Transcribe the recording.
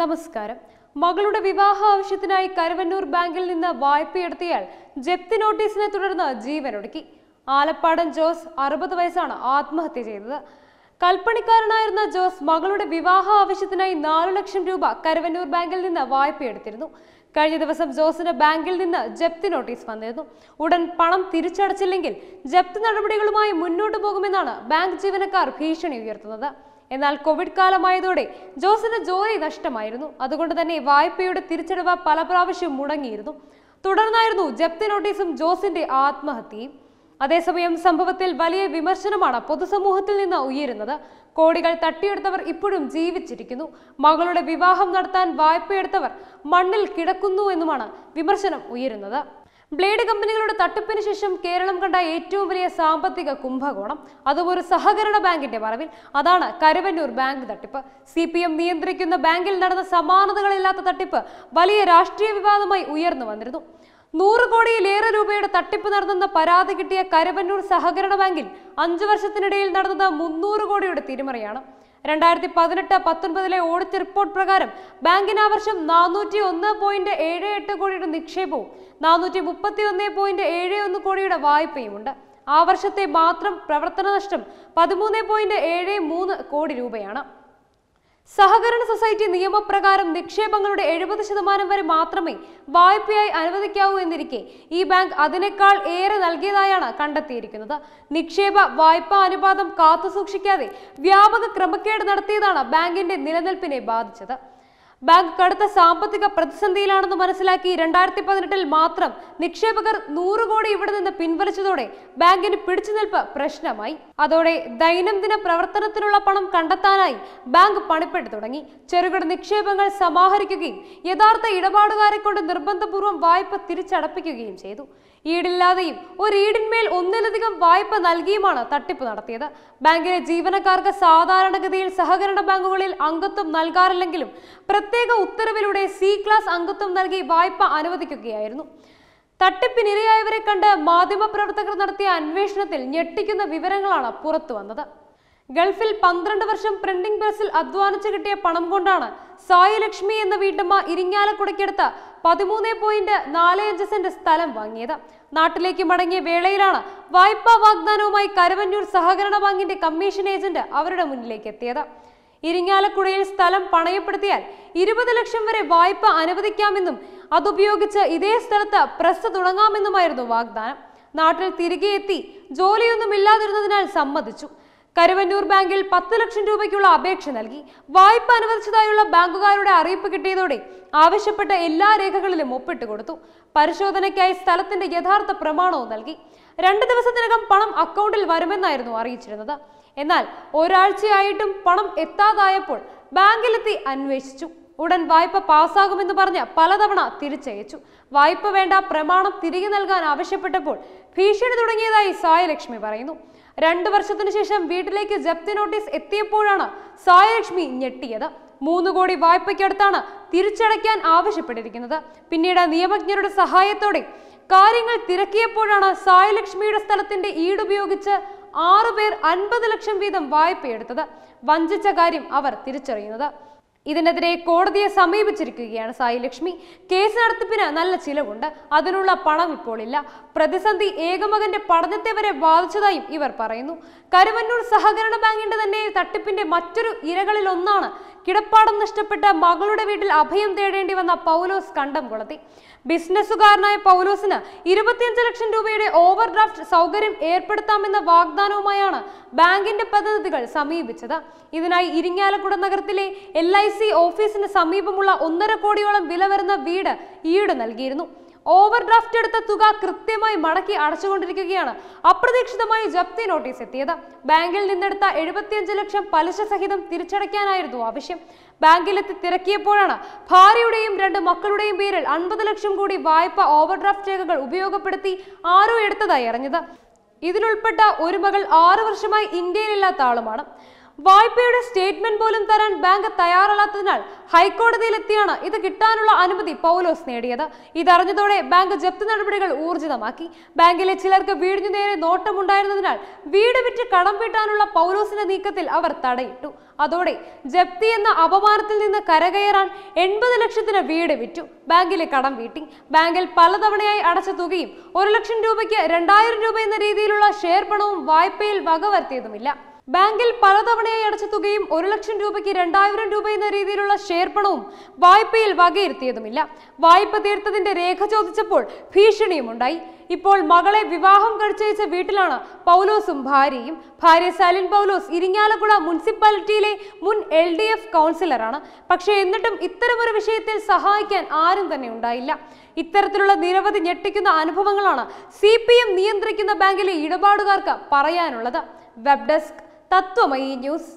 നമസ്കാരം മകളുടെ വിവാഹ ആവശ്യത്തിനായി കരുവന്നൂർ ബാങ്കിൽ നിന്ന് വായ്പയെടുത്തിയാൽ ജപ്തി നോട്ടീസിനെ തുടർന്ന് ജീവനൊടുക്കി ആലപ്പാടൻ ജോസ് അറുപത് വയസ്സാണ് ആത്മഹത്യ ചെയ്തത് കൽപ്പണിക്കാരനായിരുന്ന ജോസ് മകളുടെ വിവാഹ ആവശ്യത്തിനായി നാലു ലക്ഷം രൂപ കരുവന്നൂർ ബാങ്കിൽ നിന്ന് വായ്പയെടുത്തിരുന്നു കഴിഞ്ഞ ദിവസം ജോസിന് ബാങ്കിൽ നിന്ന് ജപ്തി നോട്ടീസ് വന്നിരുന്നു ഉടൻ പണം തിരിച്ചടച്ചില്ലെങ്കിൽ ജപ്തി നടപടികളുമായി മുന്നോട്ടു പോകുമെന്നാണ് ബാങ്ക് ജീവനക്കാർ ഭീഷണി ഉയർത്തുന്നത് എന്നാൽ കോവിഡ് കാലമായതോടെ ജോസിന് ജോലി നഷ്ടമായിരുന്നു അതുകൊണ്ട് തന്നെ വായ്പയുടെ തിരിച്ചടവ് പല പ്രാവശ്യം മുടങ്ങിയിരുന്നു തുടർന്നായിരുന്നു ജപ്തി നോട്ടീസും ജോസിന്റെ ആത്മഹത്യയും അതേസമയം സംഭവത്തിൽ വലിയ വിമർശനമാണ് പൊതുസമൂഹത്തിൽ നിന്ന് ഉയരുന്നത് കോടികൾ തട്ടിയെടുത്തവർ ഇപ്പോഴും ജീവിച്ചിരിക്കുന്നു മകളുടെ വിവാഹം നടത്താൻ വായ്പയെടുത്തവർ മണ്ണിൽ കിടക്കുന്നു എന്നുമാണ് വിമർശനം ഉയരുന്നത് ബ്ലേഡ് കമ്പനികളുടെ തട്ടിപ്പിന് ശേഷം കേരളം കണ്ട ഏറ്റവും വലിയ സാമ്പത്തിക കുംഭകോണം അതുപോലെ സഹകരണ ബാങ്കിന്റെ മറവിൽ അതാണ് കരുവന്നൂർ ബാങ്ക് തട്ടിപ്പ് സി പി എം നിയന്ത്രിക്കുന്ന ബാങ്കിൽ നടന്ന സമാനതകളില്ലാത്ത തട്ടിപ്പ് വലിയ രാഷ്ട്രീയ വിവാദമായി ഉയർന്നു വന്നിരുന്നു നൂറ് കോടിയിലേറെ രൂപയുടെ തട്ടിപ്പ് നടന്നെന്ന പരാതി കിട്ടിയ കരുവന്നൂർ സഹകരണ ബാങ്കിൽ അഞ്ചു വർഷത്തിനിടയിൽ നടന്നത് മുന്നൂറ് കോടിയുടെ തിരിമറിയാണ് രണ്ടായിരത്തി പതിനെട്ട് പത്തൊൻപതിലെ ഓഡിറ്റ് റിപ്പോർട്ട് പ്രകാരം ബാങ്കിന് ആ വർഷം നാനൂറ്റി ഒന്ന് പോയിന്റ് ഏഴ് എട്ട് കോടിയുടെ നിക്ഷേപവും നാനൂറ്റി മുപ്പത്തി ഒന്ന് പോയിന്റ് ഏഴ് ഒന്ന് കോടിയുടെ വായ്പയുമുണ്ട് ആ വർഷത്തെ മാത്രം പ്രവർത്തന നഷ്ടം പതിമൂന്ന് പോയിന്റ് ഏഴ് മൂന്ന് കോടി രൂപയാണ് സഹകരണ സൊസൈറ്റി നിയമപ്രകാരം നിക്ഷേപങ്ങളുടെ എഴുപത് ശതമാനം വരെ മാത്രമേ വായ്പയായി അനുവദിക്കാവൂ എന്നിരിക്കെ ഈ ബാങ്ക് അതിനേക്കാൾ ഏറെ നൽകിയതായാണ് കണ്ടെത്തിയിരിക്കുന്നത് നിക്ഷേപ വായ്പാ അനുപാതം കാത്തുസൂക്ഷിക്കാതെ വ്യാപക ക്രമക്കേട് നടത്തിയതാണ് ബാങ്കിന്റെ നിലനിൽപ്പിനെ ബാധിച്ചത് ബാങ്ക് കടുത്ത സാമ്പത്തിക പ്രതിസന്ധിയിലാണെന്ന് മനസ്സിലാക്കി രണ്ടായിരത്തി പതിനെട്ടിൽ മാത്രം നിക്ഷേപകർ നൂറ് കോടി ഇവിടെ നിന്ന് പിൻവലിച്ചതോടെ ബാങ്കിന് നിൽപ്പ് പ്രശ്നമായി അതോടെ ദൈനംദിന പ്രവർത്തനത്തിനുള്ള പണം കണ്ടെത്താനായി ബാങ്ക് പണിപ്പെട്ട് തുടങ്ങി ചെറുകിട നിക്ഷേപങ്ങൾ സമാഹരിക്കുകയും യഥാർത്ഥ ഇടപാടുകാരെ കൊണ്ട് നിർബന്ധപൂർവ്വം വായ്പ തിരിച്ചടപ്പിക്കുകയും ചെയ്തു ഈടില്ലാതെയും ഒരു ഈടിന്മേൽ ഒന്നിലധികം വായ്പ നൽകിയുമാണ് തട്ടിപ്പ് നടത്തിയത് ബാങ്കിലെ ജീവനക്കാർക്ക് സാധാരണഗതിയിൽ സഹകരണ ബാങ്കുകളിൽ അംഗത്വം നൽകാറില്ലെങ്കിലും പ്രത്യേക ഉത്തരവിലൂടെ സി ക്ലാസ് അംഗത്വം നൽകി വായ്പ അനുവദിക്കുകയായിരുന്നു തട്ടിപ്പിനിരയായവരെ കണ്ട് മാധ്യമപ്രവർത്തകർ നടത്തിയ അന്വേഷണത്തിൽ ഞെട്ടിക്കുന്ന വിവരങ്ങളാണ് പുറത്തു വന്നത് ഗൾഫിൽ പന്ത്രണ്ട് വർഷം പ്രിന്റിംഗ് പ്രസിൽ അധ്വാനിച്ചു കിട്ടിയ പണം കൊണ്ടാണ് സായി ലക്ഷ്മി എന്ന വീട്ടമ്മ ഇരിങ്ങാലക്കുടയ്ക്കടുത്ത് പതിമൂന്ന് പോയിന്റ് നാല് അഞ്ച് സെന്റ് സ്ഥലം വാങ്ങിയത് നാട്ടിലേക്ക് മടങ്ങിയ വേളയിലാണ് വായ്പാ വാഗ്ദാനവുമായി കരവന്നൂർ സഹകരണ ബാങ്കിന്റെ കമ്മീഷൻ ഏജന്റ് അവരുടെ മുന്നിലേക്ക് എത്തിയത് ഇരിങ്ങാലക്കുടയിൽ സ്ഥലം പണയപ്പെടുത്തിയാൽ ഇരുപത് ലക്ഷം വരെ വായ്പ അനുവദിക്കാമെന്നും അതുപയോഗിച്ച് ഇതേ സ്ഥലത്ത് പ്രസ് തുടങ്ങാമെന്നുമായിരുന്നു വാഗ്ദാനം നാട്ടിൽ തിരികെ എത്തി ജോലിയൊന്നും ഇല്ലാതിരുന്നതിനാൽ സമ്മതിച്ചു കരുവന്നൂർ ബാങ്കിൽ പത്ത് ലക്ഷം രൂപയ്ക്കുള്ള അപേക്ഷ നൽകി വായ്പ അനുവദിച്ചതായുള്ള ബാങ്കുകാരുടെ അറിയിപ്പ് കിട്ടിയതോടെ ആവശ്യപ്പെട്ട എല്ലാ രേഖകളിലും ഒപ്പിട്ട് കൊടുത്തു പരിശോധനയ്ക്കായി സ്ഥലത്തിന്റെ യഥാർത്ഥ പ്രമാണവും നൽകി രണ്ട് ദിവസത്തിനകം പണം അക്കൗണ്ടിൽ വരുമെന്നായിരുന്നു അറിയിച്ചിരുന്നത് എന്നാൽ ഒരാഴ്ചയായിട്ടും പണം എത്താതായപ്പോൾ ബാങ്കിലെത്തി അന്വേഷിച്ചു ഉടൻ വായ്പ പാസ്സാകുമെന്ന് പറഞ്ഞ് പലതവണ തിരിച്ചയച്ചു വായ്പ വേണ്ട പ്രമാണം തിരികെ നൽകാൻ ആവശ്യപ്പെട്ടപ്പോൾ ഭീഷണി തുടങ്ങിയതായി സായലക്ഷ്മി പറയുന്നു രണ്ടു വർഷത്തിനു ശേഷം വീട്ടിലേക്ക് ജപ്തി നോട്ടീസ് എത്തിയപ്പോഴാണ് സായലക്ഷ്മി ഞെട്ടിയത് മൂന്ന് കോടി വായ്പയ്ക്കടുത്താണ് തിരിച്ചടയ്ക്കാൻ ആവശ്യപ്പെട്ടിരിക്കുന്നത് പിന്നീട് നിയമജ്ഞരുടെ സഹായത്തോടെ കാര്യങ്ങൾ തിരക്കിയപ്പോഴാണ് സായലക്ഷ്മിയുടെ സ്ഥലത്തിന്റെ ഈടുപയോഗിച്ച് ആറുപേർ അൻപത് ലക്ഷം വീതം വായ്പയെടുത്തത് വഞ്ചിച്ച കാര്യം അവർ തിരിച്ചറിയുന്നത് ഇതിനെതിരെ കോടതിയെ സമീപിച്ചിരിക്കുകയാണ് സായി ലക്ഷ്മി കേസ് നടത്തിപ്പിന് നല്ല ചിലവുണ്ട് അതിനുള്ള പണം ഇപ്പോഴില്ല പ്രതിസന്ധി ഏകമകന്റെ പഠനത്തെ വരെ ബാധിച്ചതായും ഇവർ പറയുന്നു കരുവന്നൂർ സഹകരണ ബാങ്കിന്റെ തന്നെ തട്ടിപ്പിന്റെ മറ്റൊരു ഇരകളിലൊന്നാണ് കിടപ്പാടം നഷ്ടപ്പെട്ട മകളുടെ വീട്ടിൽ അഭയം തേടേണ്ടി വന്ന പൗലോസ് കണ്ടം കൊളത്തി ബിസിനസ്സുകാരനായ പൗലോസിന് ഇരുപത്തിയഞ്ച് ലക്ഷം രൂപയുടെ ഓവർ ഡ്രാഫ്റ്റ് സൗകര്യം ഏർപ്പെടുത്താമെന്ന വാഗ്ദാനവുമായാണ് ബാങ്കിന്റെ പ്രതിനിധികൾ സമീപിച്ചത് ഇതിനായി ഇരിങ്ങാലക്കുട നഗരത്തിലെ എൽ ഐ സി ഓഫീസിന് സമീപമുള്ള ഒന്നര കോടിയോളം വില വരുന്ന വീട് ഈട് നൽകിയിരുന്നു ഓവർ ഡ്രാഫ്റ്റ് എടുത്ത തുക കൃത്യമായി മടക്കി അടച്ചുകൊണ്ടിരിക്കുകയാണ് അപ്രതീക്ഷിതമായി ജപ്തി നോട്ടീസ് എത്തിയത് ബാങ്കിൽ നിന്നെടുത്ത എഴുപത്തിയഞ്ച് ലക്ഷം പലിശ സഹിതം തിരിച്ചടയ്ക്കാനായിരുന്നു ആവശ്യം ബാങ്കിലെത്തി തിരക്കിയപ്പോഴാണ് ഭാര്യയുടെയും രണ്ട് മക്കളുടെയും പേരിൽ അൻപത് ലക്ഷം കൂടി വായ്പ ഓവർ ഡ്രാഫ്റ്റ് രേഖകൾ ഉപയോഗപ്പെടുത്തി ആരോ എടുത്തതായി അറിഞ്ഞത് ഇതിലുൾപ്പെട്ട ഒരു മകൾ ആറു വർഷമായി ഇന്ത്യയിലില്ലാത്ത ആളുമാണ് വായ്പയുടെ സ്റ്റേറ്റ്മെന്റ് പോലും തരാൻ ബാങ്ക് തയ്യാറല്ലാത്തതിനാൽ ഹൈക്കോടതിയിലെത്തിയാണ് ഇത് കിട്ടാനുള്ള അനുമതി പൗലോസ് നേടിയത് ഇതറിഞ്ഞതോടെ ബാങ്ക് ജപ്ത് നടപടികൾ ഊർജിതമാക്കി ബാങ്കിലെ ചിലർക്ക് വീടിനു നേരെ നോട്ടമുണ്ടായിരുന്നതിനാൽ വീട് വിറ്റ് കടം വീട്ടാനുള്ള പൗലോസിന്റെ നീക്കത്തിൽ അവർ തടയിട്ടു അതോടെ ജപ്തി എന്ന അപമാനത്തിൽ നിന്ന് കരകയറാൻ എൺപത് ലക്ഷത്തിന് വീട് വിറ്റു ബാങ്കിലെ കടം വീട്ടി ബാങ്കിൽ പലതവണയായി അടച്ച തുകയും ഒരു ലക്ഷം രൂപയ്ക്ക് രണ്ടായിരം രൂപ എന്ന രീതിയിലുള്ള ഷെയർ പണവും വായ്പയിൽ വകവരുത്തിയതുമില്ല ബാങ്കിൽ പലതവണയായി അടച്ച തുകയും ഒരു ലക്ഷം രൂപയ്ക്ക് രണ്ടായിരം രൂപ എന്ന രീതിയിലുള്ള ഷെയർ പണവും വായ്പയിൽ വകയിരുത്തിയതുമില്ല വായ്പ തീർത്തതിന്റെ രേഖ ചോദിച്ചപ്പോൾ ഭീഷണിയും ഉണ്ടായി ഇപ്പോൾ മകളെ വിവാഹം കഴിച്ചയച്ച വീട്ടിലാണ് പൗലോസും ഭാര്യയും ഭാര്യ സാലിൻ പൗലോസ് ഇരിങ്ങാലക്കുട മുനിസിപ്പാലിറ്റിയിലെ മുൻ എൽ ഡി എഫ് കൗൺസിലറാണ് പക്ഷേ എന്നിട്ടും ഇത്തരമൊരു വിഷയത്തിൽ സഹായിക്കാൻ ആരും തന്നെ ഉണ്ടായില്ല ഇത്തരത്തിലുള്ള നിരവധി ഞെട്ടിക്കുന്ന അനുഭവങ്ങളാണ് സി പി എം നിയന്ത്രിക്കുന്ന ബാങ്കിലെ ഇടപാടുകാർക്ക് പറയാനുള്ളത് വെബ് ഡെസ്ക് തത്വമയി ന്യൂസ്